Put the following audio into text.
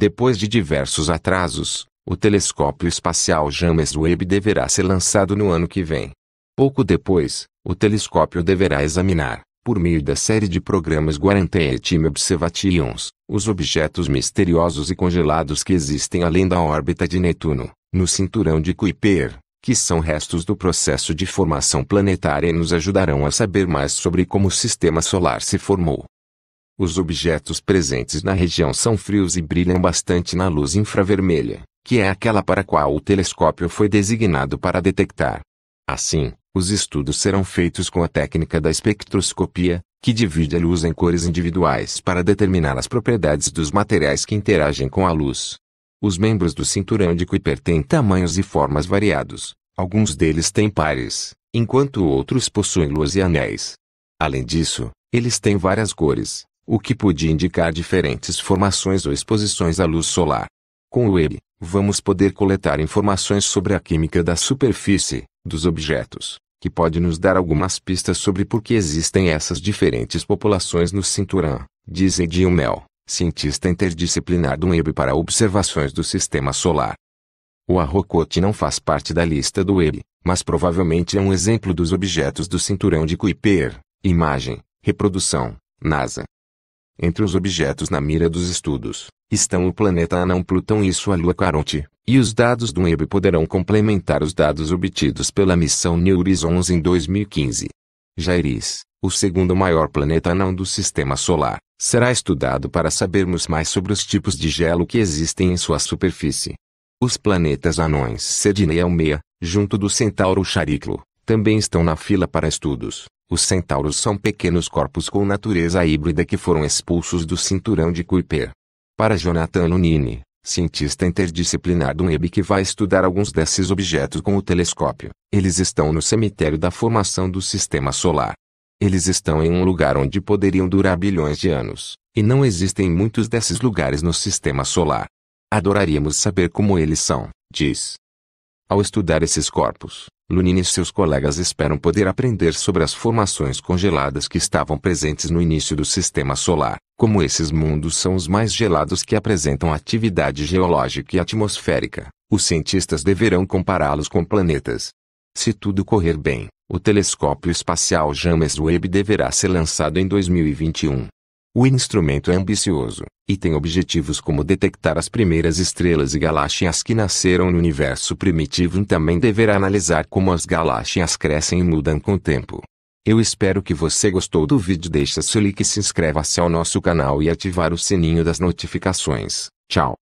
Depois de diversos atrasos, o telescópio espacial James Webb deverá ser lançado no ano que vem. Pouco depois, o telescópio deverá examinar, por meio da série de programas Guarantee Observations, os objetos misteriosos e congelados que existem além da órbita de Netuno, no cinturão de Kuiper, que são restos do processo de formação planetária e nos ajudarão a saber mais sobre como o sistema solar se formou. Os objetos presentes na região são frios e brilham bastante na luz infravermelha, que é aquela para a qual o telescópio foi designado para detectar. Assim, os estudos serão feitos com a técnica da espectroscopia, que divide a luz em cores individuais para determinar as propriedades dos materiais que interagem com a luz. Os membros do cinturão de Kuiper têm tamanhos e formas variados, alguns deles têm pares, enquanto outros possuem luas e anéis. Além disso, eles têm várias cores, o que podia indicar diferentes formações ou exposições à luz solar. Com o EB, vamos poder coletar informações sobre a química da superfície, dos objetos, que pode nos dar algumas pistas sobre por que existem essas diferentes populações no cinturão, diz Edil Mel, cientista interdisciplinar do EB para observações do Sistema Solar. O arrocote não faz parte da lista do EB, mas provavelmente é um exemplo dos objetos do cinturão de Kuiper, imagem, reprodução, NASA, entre os objetos na mira dos estudos, estão o planeta anão Plutão e sua lua Caronte, e os dados do EB poderão complementar os dados obtidos pela missão New Horizons em 2015. Jairis, o segundo maior planeta anão do sistema solar, será estudado para sabermos mais sobre os tipos de gelo que existem em sua superfície. Os planetas anões Sednei Almeia, junto do Centauro Chariclo, também estão na fila para estudos. Os centauros são pequenos corpos com natureza híbrida que foram expulsos do cinturão de Kuiper. Para Jonathan Lunini, cientista interdisciplinar do NEB que vai estudar alguns desses objetos com o telescópio, eles estão no cemitério da formação do sistema solar. Eles estão em um lugar onde poderiam durar bilhões de anos, e não existem muitos desses lugares no sistema solar. Adoraríamos saber como eles são, diz. Ao estudar esses corpos, Lunini e seus colegas esperam poder aprender sobre as formações congeladas que estavam presentes no início do sistema solar, como esses mundos são os mais gelados que apresentam atividade geológica e atmosférica. Os cientistas deverão compará-los com planetas. Se tudo correr bem, o telescópio espacial James Webb deverá ser lançado em 2021, o instrumento é ambicioso, e tem objetivos como detectar as primeiras estrelas e galáxias que nasceram no universo primitivo e também deverá analisar como as galáxias crescem e mudam com o tempo. Eu espero que você gostou do vídeo deixa seu like e se inscreva-se ao nosso canal e ativar o sininho das notificações. Tchau!